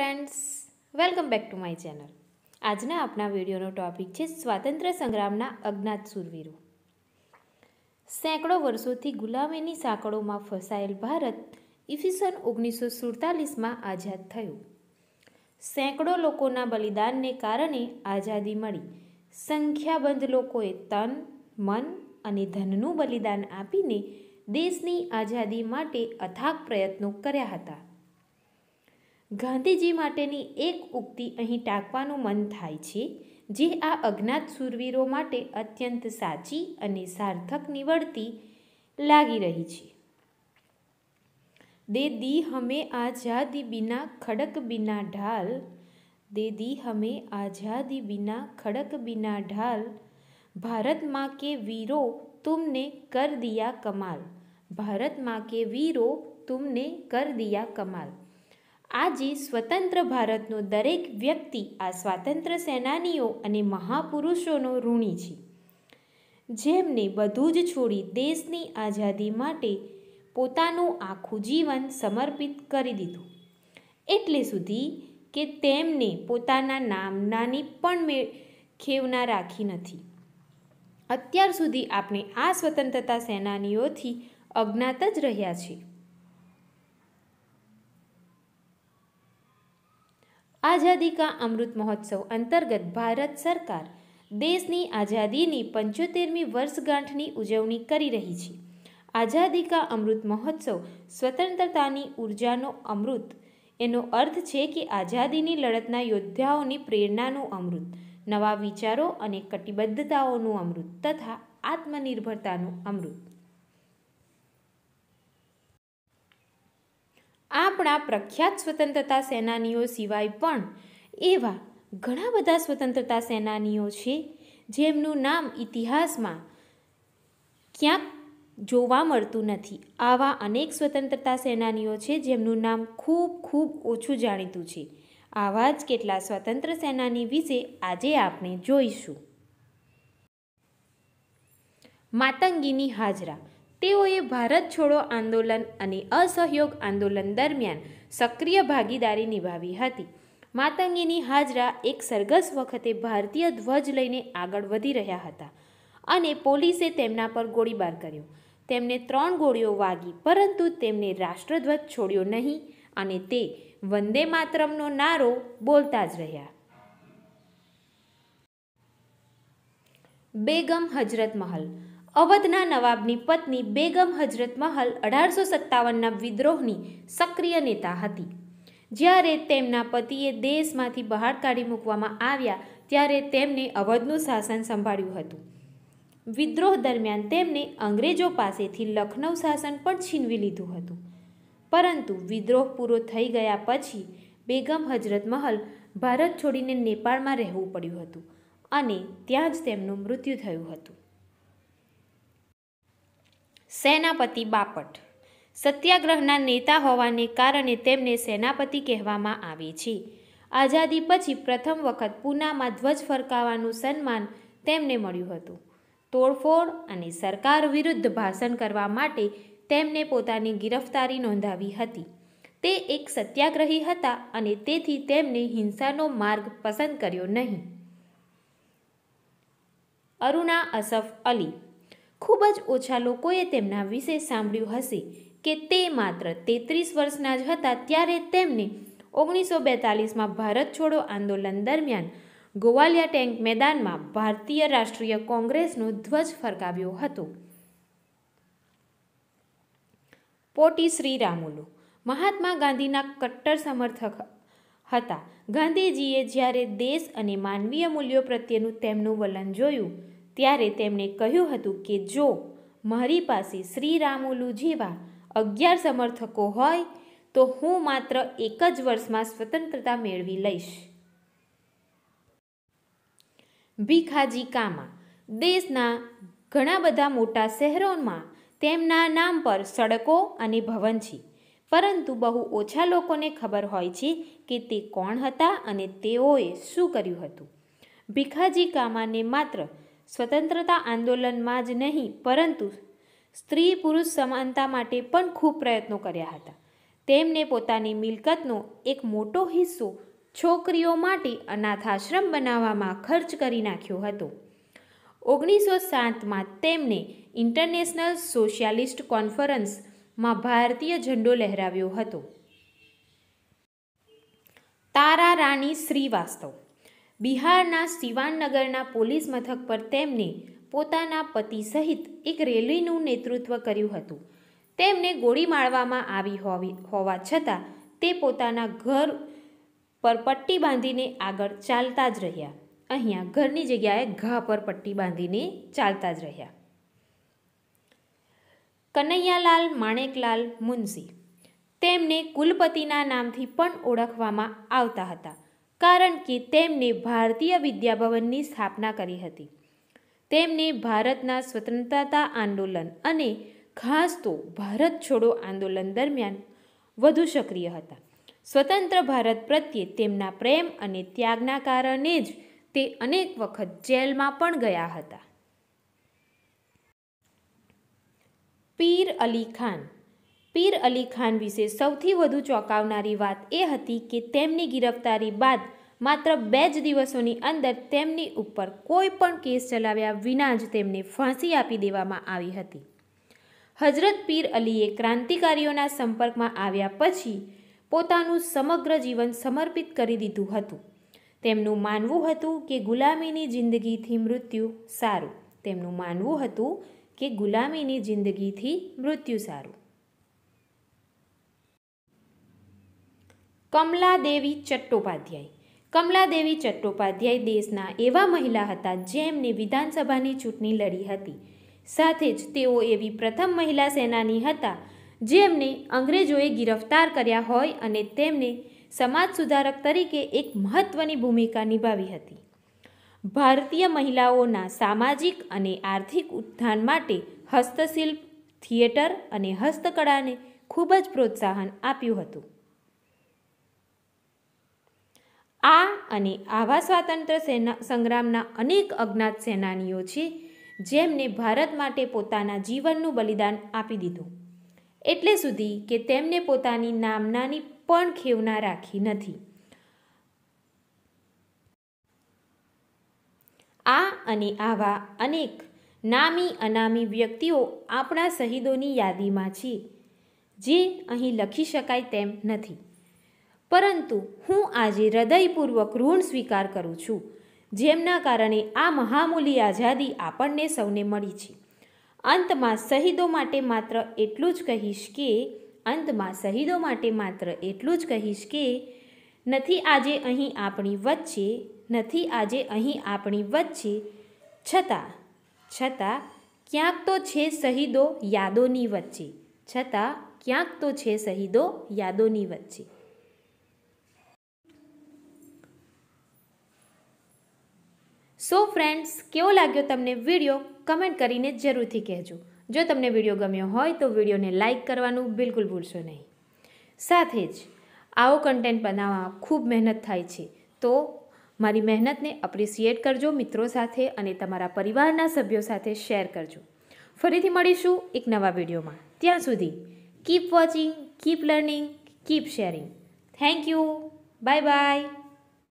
friends welcome back to my channel આજના આપણા વિડીયોનો topic છે સ્વાતંત્ર્ય સંગ્રામના અજ્ઞાત સુરવીરો સેંકડો વર્ષોથી ગુલામીની સાંકળોમાં ફસાયેલ ભારત ઈસવીસન ઓગણીસો સુડતાલીસમાં આઝાદ થયું સેંકડો લોકોના બલિદાનને કારણે આઝાદી મળી સંખ્યાબંધ લોકોએ તન મન અને ધનનું બલિદાન આપીને દેશની આઝાદી માટે અથાગ પ્રયત્નો કર્યા હતા ગાંધીજી માટેની એક ઉક્તિ અહીં ટાંકવાનું મન થાય છે જે આ અજ્ઞાત સુરવીરો માટે અત્યંત સાચી અને સાર્થક નીવડતી લાગી રહી છે દે દી હમે આઝાદી બિના ખડક બિના ઢાલ દે દી હમે આઝાદી બિના ખડક બિના ઢાલ ભારતમાં કે વીરો તુમને કર દિયા કમાલ ભારતમાં કે વીરો તુમને કર દિયા કમાલ આજે સ્વતંત્ર ભારતનો દરેક વ્યક્તિ આ સ્વાતંત્ર્ય સેનાનીઓ અને મહાપુરુષોનો ઋણી છે જેમને બધું જ છોડી દેશની આઝાદી માટે પોતાનું આખું જીવન સમર્પિત કરી દીધું એટલે સુધી કે તેમને પોતાના નામનાની પણ ખેવના રાખી નથી અત્યાર સુધી આપણે આ સ્વતંત્રતા સેનાનીઓથી અજ્ઞાત જ રહ્યા છીએ આઝાદી કા અમૃત મહોત્સવ અંતર્ગત ભારત સરકાર દેશની આઝાદીની પંચોતેરમી વર્ષગાંઠની ઉજવણી કરી રહી છે આઝાદી કા અમૃત મહોત્સવ સ્વતંત્રતાની ઉર્જાનો અમૃત એનો અર્થ છે કે આઝાદીની લડતના યોદ્ધાઓની પ્રેરણાનું અમૃત નવા વિચારો અને કટિબદ્ધતાઓનું અમૃત તથા આત્મનિર્ભરતાનું અમૃત આપણા પ્રખ્યાત સ્વતંત્રતા સેનાનીઓ સિવાય પણ એવા ઘણા બધા સ્વતંત્રતા સેનાનીઓ છે જેમનું નામ ઇતિહાસમાં ક્યાંક જોવા મળતું નથી આવા અનેક સ્વતંત્રતા સેનાનીઓ છે જેમનું નામ ખૂબ ખૂબ ઓછું જાણીતું છે આવા જ કેટલા સ્વતંત્ર સેનાની વિશે આજે આપણે જોઈશું માતંગીની હાજરા તેઓએ ભારત છોડો આંદોલન અને અસહયોગ આંદોલન દરમિયાન સક્રિય ભાગીદારી નિભાવી હતી માતંગીની હાજરા એક સરઘસ વખતે ભારતીય ધ્વજ લઈને આગળ વધી રહ્યા હતા અને પોલીસે તેમના પર ગોળીબાર કર્યો તેમને ત્રણ ગોળીઓ વાગી પરંતુ તેમને રાષ્ટ્રધ્વજ છોડ્યો નહીં અને તે વંદે માતરમનો નારો બોલતા જ રહ્યા બેગમ હજરત મહલ અવધના નવાબની પત્ની બેગમ હજરત મહલ અઢારસો સત્તાવનના વિદ્રોહની સક્રિય નેતા હતી જ્યારે તેમના પતિએ દેશમાંથી બહાર કાઢી મૂકવામાં આવ્યા ત્યારે તેમણે અવધનું શાસન સંભાળ્યું હતું વિદ્રોહ દરમિયાન તેમણે અંગ્રેજો પાસેથી લખનૌ શાસન પણ છીનવી લીધું હતું પરંતુ વિદ્રોહ પૂરો થઈ ગયા પછી બેગમ હજરત મહલ ભારત છોડીને નેપાળમાં રહેવું પડ્યું હતું અને ત્યાં જ તેમનું મૃત્યુ થયું હતું સેનાપતિ બાપટ સત્યાગ્રહના નેતા હોવાને કારણે તેમને સેનાપતિ કહેવામાં આવે છે આઝાદી પછી પ્રથમ વખત પૂનામાં ધ્વજ ફરકાવવાનું સન્માન તેમને મળ્યું હતું તોડફોડ અને સરકાર વિરુદ્ધ ભાષણ કરવા માટે તેમને પોતાની ગિરફ્તારી નોંધાવી હતી તે એક સત્યાગ્રહી હતા અને તેથી તેમને હિંસાનો માર્ગ પસંદ કર્યો નહીં અરુણા અસફ અલી ખૂબ જ ઓછા લોકોએ તેમના વિશે સાંભળ્યું હશે કે તે માત્ર તેત્રીસ વર્ષના જ હતા ત્યારે તેમને ઓગણીસો બેતાલીસમાં ભારત છોડો આંદોલન દરમિયાન ગોવાલિયા ટેન્ક મેદાનમાં ભારતીય રાષ્ટ્રીય કોંગ્રેસનો ધ્વજ ફરકાવ્યો હતો પોટી શ્રી રામુલુ મહાત્મા ગાંધીના કટ્ટર સમર્થક હતા ગાંધીજીએ જ્યારે દેશ અને માનવીય મૂલ્યો પ્રત્યેનું તેમનું વલણ જોયું ત્યારે તેમણે કહ્યું હતું કે જો મારી પાસે શ્રી રામુલુ જેવા અગિયાર સમર્થકો હોય તો હું માત્ર એક જ વર્ષમાં સ્વતંત્રતા મેળવી લઈશ ભીખાજી કામા દેશના ઘણા બધા મોટા શહેરોમાં તેમના નામ પર સડકો અને ભવન છે પરંતુ બહુ ઓછા લોકોને ખબર હોય છે કે તે કોણ હતા અને તેઓએ શું કર્યું હતું ભીખાજી કામાને માત્ર સ્વતંત્રતા આંદોલનમાં જ નહીં પરંતુ સ્ત્રી પુરુષ સમાનતા માટે પણ ખૂબ પ્રયત્નો કર્યા હતા તેમને પોતાની મિલકતનો એક મોટો હિસ્સો છોકરીઓ માટે અનાથાશ્રમ બનાવવામાં ખર્ચ કરી નાખ્યો હતો ઓગણીસો સાતમાં તેમને ઇન્ટરનેશનલ સોશિયાલિસ્ટ કોન્ફરન્સમાં ભારતીય ઝંડો લહેરાવ્યો હતો તારા રાણી શ્રીવાસ્તવ બિહારના શિવાનગરના પોલીસ મથક પર તેમને પોતાના પતિ સહિત એક રેલીનું નેતૃત્વ કર્યું હતું તેમને ગોળી મારવામાં આવી હોવી હોવા છતાં તે પોતાના ઘર પર પટ્ટી બાંધીને આગળ ચાલતા જ રહ્યા અહીંયા ઘરની જગ્યાએ ઘા પર પટ્ટી બાંધીને ચાલતા જ રહ્યા કનૈયાલાલ માણેકલાલ મુનશી તેમને કુલપતિના નામથી પણ ઓળખવામાં આવતા હતા કારણ કે તેમણે ભારતીય વિદ્યાભવનની સ્થાપના કરી હતી તેમને ભારતના સ્વતંત્રતા આંદોલન અને ખાસ તો ભારત છોડો આંદોલન દરમિયાન વધુ સક્રિય હતા સ્વતંત્ર ભારત પ્રત્યે તેમના પ્રેમ અને ત્યાગના કારણે જ તે અનેક વખત જેલમાં પણ ગયા હતા પીર અલી ખાન પીર અલી ખાન વિશે સૌથી વધુ ચોંકાવનારી વાત એ હતી કે તેમની ગિરફ્તારી બાદ માત્ર બે જ દિવસોની અંદર તેમની ઉપર કોઈ પણ કેસ ચલાવ્યા વિના જ તેમને ફાંસી આપી દેવામાં આવી હતી હજરત પીર અલીએ ક્રાંતિકારીઓના સંપર્કમાં આવ્યા પછી પોતાનું સમગ્ર જીવન સમર્પિત કરી દીધું હતું તેમનું માનવું હતું કે ગુલામીની જિંદગીથી મૃત્યુ સારું તેમનું માનવું હતું કે ગુલામીની જિંદગીથી મૃત્યુ સારું કમલાદેવી ચટ્ટોપાધ્યાય કમલાદેવી ચટ્ટોપાધ્યાય દેશના એવા મહિલા હતા જેમને વિધાનસભાની ચૂંટણી લડી હતી સાથે જ તેઓ એવી પ્રથમ મહિલા સેનાની હતા જેમને અંગ્રેજોએ ગિરફ્તાર કર્યા હોય અને તેમને સમાજ સુધારક તરીકે એક મહત્ત્વની ભૂમિકા નિભાવી હતી ભારતીય મહિલાઓના સામાજિક અને આર્થિક ઉત્થાન માટે હસ્તશિલ્પ થિયેટર અને હસ્તકળાને ખૂબ જ પ્રોત્સાહન આપ્યું હતું આ અને આવા સ્વાતંત્ર્ય સેના સંગ્રામના અનેક અજ્ઞાત સેનાનીઓ છે જેમને ભારત માટે પોતાના જીવનનું બલિદાન આપી દીધું એટલે સુધી કે તેમને પોતાની નામનાની પણ ખેવના રાખી નથી આ અને આવા અનેક નામી અનામી વ્યક્તિઓ આપણા શહીદોની યાદીમાં છે જે અહીં લખી શકાય તેમ નથી પરંતુ હું આજે હૃદયપૂર્વક ઋણ સ્વીકાર કરું છું જેમના કારણે આ મહામૂલી આઝાદી આપણને સૌને મળી છે અંતમાં શહીદો માટે માત્ર એટલું જ કહીશ કે અંતમાં શહીદો માટે માત્ર એટલું જ કહીશ કે નથી આજે અહીં આપણી વચ્ચે નથી આજે અહીં આપણી વચ્ચે છતાં છતાં ક્યાંક તો છે શહીદો યાદોની વચ્ચે છતાં ક્યાંક તો છે શહીદો યાદોની વચ્ચે સો ફ્રેન્ડ્સ કેવો લાગ્યો તમને વિડીયો કમેન્ટ કરીને જરૂરથી કહેજો જો તમને વિડીયો ગમ્યો હોય તો વિડીયોને લાઇક કરવાનું બિલકુલ ભૂલશો નહીં સાથે જ આવો કન્ટેન્ટ બનાવવામાં ખૂબ મહેનત થાય છે તો મારી મહેનતને અપ્રિસિએટ કરજો મિત્રો સાથે અને તમારા પરિવારના સભ્યો સાથે શેર કરજો ફરીથી મળીશું એક નવા વિડીયોમાં ત્યાં સુધી keep watching keep learning keep sharing thank you bye by